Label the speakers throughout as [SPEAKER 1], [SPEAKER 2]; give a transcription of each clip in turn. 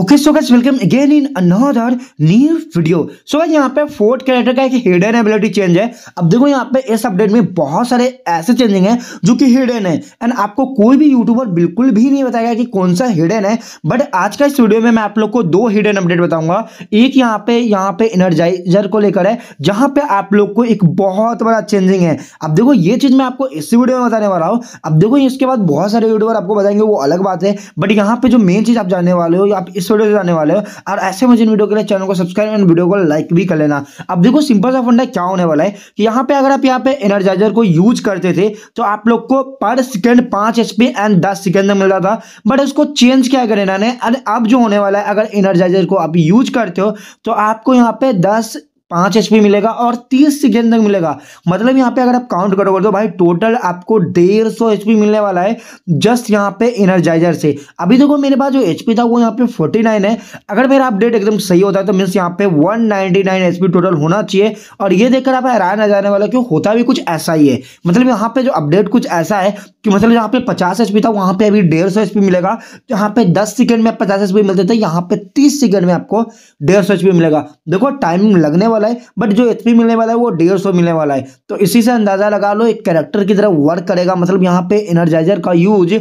[SPEAKER 1] okay so guys welcome again in another new video so guys यहां पे fourth character का एक hidden ability change है अब देखो यहां पे इस अपडेट में बहुत सारे ऐसे चेंजिंग है जो कि हिडन है एंड आपको कोई भी यूट्यूबर बिल्कुल भी नहीं बताएगा कि कौन सा हिडन है बट आज का इस वीडियो में मैं आप लोग को दो हिडन अपडेट बताऊंगा एक यहां पे यहां पे एनर्जाइजर को लेकर है जहां पे आप लोग को एक बहुत बड़ा चेंजिंग है अब देखो ये चीज मैं आपको इस वीडियो में बताने वाला हूं अब देखो इसके बाद बहुत सारे यूट्यूबर आपको बताएंगे वो अलग बात है बट यहां पे जो मेन चीज आप जानने वाले हो आप इस एपिसोड आने वाले हो और ऐसे मुझे वीडियो के लिए चैनल को सब्सक्राइब एंड वीडियो को लाइक भी कर लेना अब देखो सिंपल सा फंडा क्या होने वाला है कि यहाँ पे अगर आप यहाँ पे एनर्जाइजर को यूज करते थे तो आप लोग को पर सेकेंड पांच एच एंड दस सेकेंड मिल रहा था बट उसको चेंज क्या करना है अब जो होने वाला है अगर एनर्जाइजर को आप यूज करते हो तो आपको यहाँ पे दस पांच एच मिलेगा और तीस सेकेंड तक मिलेगा मतलब यहाँ पे अगर आप काउंट करोगे तो भाई टोटल आपको डेढ़ सौ एच मिलने वाला है जस्ट यहाँ पे एनर्जाइजर से अभी देखो मेरे पास जो एच था वो यहाँ पे फोर्टी नाइन है अगर मेरा अपडेट एकदम सही होता है तो मीन्स यहाँ पे वन नाइनटी टोटल होना चाहिए और ये देखकर आप हैरान जाने वाला क्यों होता भी कुछ ऐसा ही है मतलब यहाँ पे जो अपडेट कुछ ऐसा है कि मतलब यहाँ पे पचास एच था वहाँ पे अभी डेढ़ सौ एच मिलेगा यहाँ पे दस सेकेंड में पचास एच मिलते थे यहाँ पे तीस सेकेंड में आपको डेढ़ सौ एच मिलेगा देखो टाइमिंग लगने वाला वाला है बट जो एचपी मिलने वाला है वो डेढ़ सौ मिलने वाला है तो इसी से अंदाजा लगा लो एक कैरेक्टर की तरह वर्क करेगा मतलब यहाँ पे एनर्जाइजर का यूज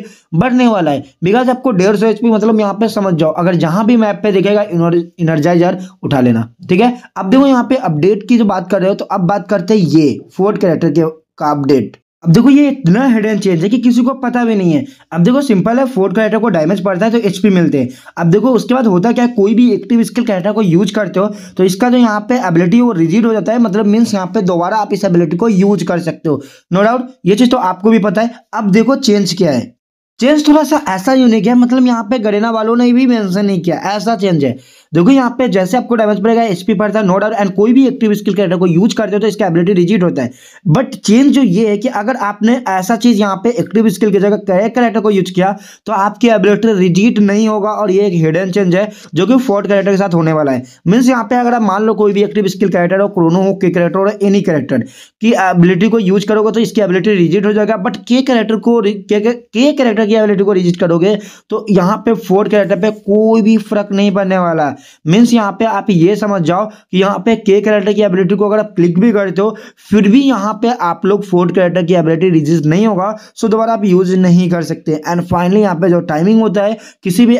[SPEAKER 1] बढ़ने वाला है बिकॉज आपको डेढ़ सौ एचपी मतलब यहाँ पे समझ जाओ अगर जहां भी मैप पे देखेगा एनर्जाइजर उठा लेना ठीक है अब देखो यहाँ पे अपडेट की जो बात कर रहे हो तो अब बात करते हैं ये फोर्थ कैरेक्टर के का अपडेट अब देखो ये इतना हिड एंड चेंज है कि किसी को पता भी नहीं है अब देखो सिंपल है फोर्थ कैरेक्टर को डैमेज पड़ता है तो एचपी मिलते हैं अब देखो उसके बाद होता क्या है कोई भी एक्टिव स्किल कैरेक्टर को यूज करते हो तो इसका जो यहाँ पे एबिलिटी वो रिजिड हो जाता है मतलब मीन्स यहाँ पे दोबारा आप इस एबिलिटी को यूज कर सकते हो नो डाउट ये चीज़ तो आपको भी पता है अब देखो चेंज क्या है चेंज थोड़ा सा ऐसा यूनिक है मतलब यहाँ पे गरेना वालों ने भी मेंशन नहीं किया ऐसा चेंज है देखो यहाँ पे जैसे आपको डैमेज पड़ेगा एसपी पड़ता है नोड और एंड कोई भी एक्टिव स्किल कैरेक्टर को यूज करते हो तो इसका एबिलिटी रिजिट होता है बट चेंज जो ये है कि अगर आपने ऐसा चीज यहाँ पे एक्टिव स्किल की जगह कैरेक्ट कैरेक्टर को यूज किया तो आपकी एबिलिटी रिजिट नहीं होगा और ये एक हिडन चेंज है जो कि फोर्थ कैरेक्टर के साथ होने वाला है मीन्स यहाँ पे अगर आप मान लो कोई भी एक्टिव स्किल कैरेक्टर हो क्रोनो हो के कैरेक्टर हो एनी कैरेक्टर की एबिलिटी को यूज करोगे तो इसकी एबिलिटी रिजिट हो जाएगा बट के कैरेक्टर को के कैरेक्टर की एबिलिटी को रिजिट करोगे तो यहाँ पे फोर्थ कैरेक्टर पर कोई भी फर्क नहीं पड़ने वाला मीन्स यहाँ पे आप ये समझ जाओ कि यहाँ पे के कैरेक्टर की एबिलिटी को अगर आप क्लिक भी करते हो फिर भी यहाँ पे आप लोग फोर्थ कैरेक्टर की एबिलिटी रिजिस्ट नहीं होगा सो दोबारा आप यूज नहीं कर सकते एंड फाइनली यहाँ पे जो टाइमिंग होता है किसी भी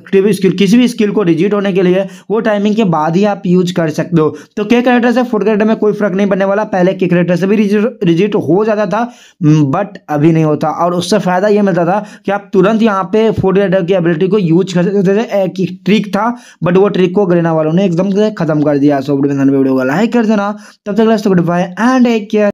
[SPEAKER 1] एक्टिव स्किल किसी भी स्किल को रिजिट होने के लिए वो टाइमिंग के बाद ही आप यूज कर सकते हो तो के करेक्टर से फोर्थ करेक्टर में कोई फर्क नहीं पड़ने वाला पहले के करेक्टर से भी रिजिट हो जाता था बट अभी नहीं होता और उससे फायदा ये मिलता था कि आप तुरंत यहाँ पे फोर्थ करेक्टर की एबिलिटी को यूज कर सकते थे एक ट्रिक था बट वो ट्रिक को ग्रेना वालों ने एकदम से खत्म कर दिया सो वीडियो वाला है कर देना तब तक goodbye and take care